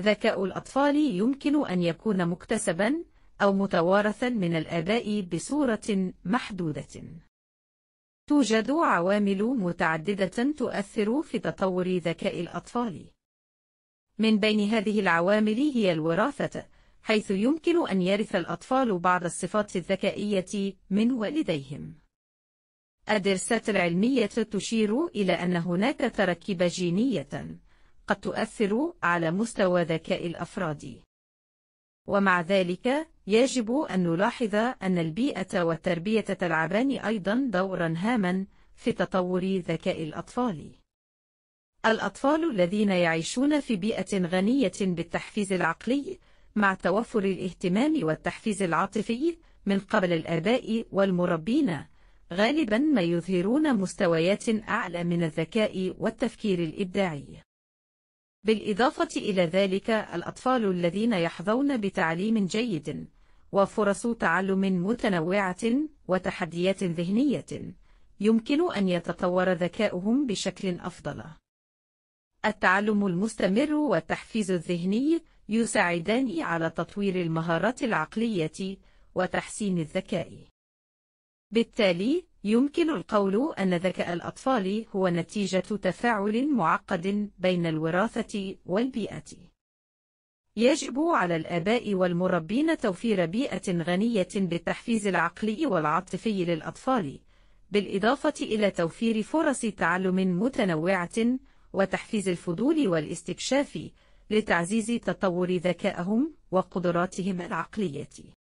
ذكاء الأطفال يمكن أن يكون مكتسبا أو متوارثا من الآباء بصورة محدودة. توجد عوامل متعددة تؤثر في تطور ذكاء الأطفال. من بين هذه العوامل هي الوراثة، حيث يمكن أن يرث الأطفال بعض الصفات الذكائية من والديهم. الدراسات العلمية تشير إلى أن هناك تركيب جينية قد تؤثر على مستوى ذكاء الأفراد ومع ذلك يجب أن نلاحظ أن البيئة والتربية تلعبان أيضا دورا هاما في تطور ذكاء الأطفال الأطفال الذين يعيشون في بيئة غنية بالتحفيز العقلي مع توفر الاهتمام والتحفيز العاطفي من قبل الآباء والمربين غالبا ما يظهرون مستويات أعلى من الذكاء والتفكير الإبداعي بالإضافة إلى ذلك الأطفال الذين يحظون بتعليم جيد وفرص تعلم متنوعة وتحديات ذهنية يمكن أن يتطور ذكاؤهم بشكل أفضل التعلم المستمر والتحفيز الذهني يساعدان على تطوير المهارات العقلية وتحسين الذكاء بالتالي يمكن القول أن ذكاء الأطفال هو نتيجة تفاعل معقد بين الوراثة والبيئة. يجب على الآباء والمربين توفير بيئة غنية بالتحفيز العقلي والعاطفي للأطفال، بالإضافة إلى توفير فرص تعلم متنوعة وتحفيز الفضول والاستكشاف لتعزيز تطور ذكائهم وقدراتهم العقلية.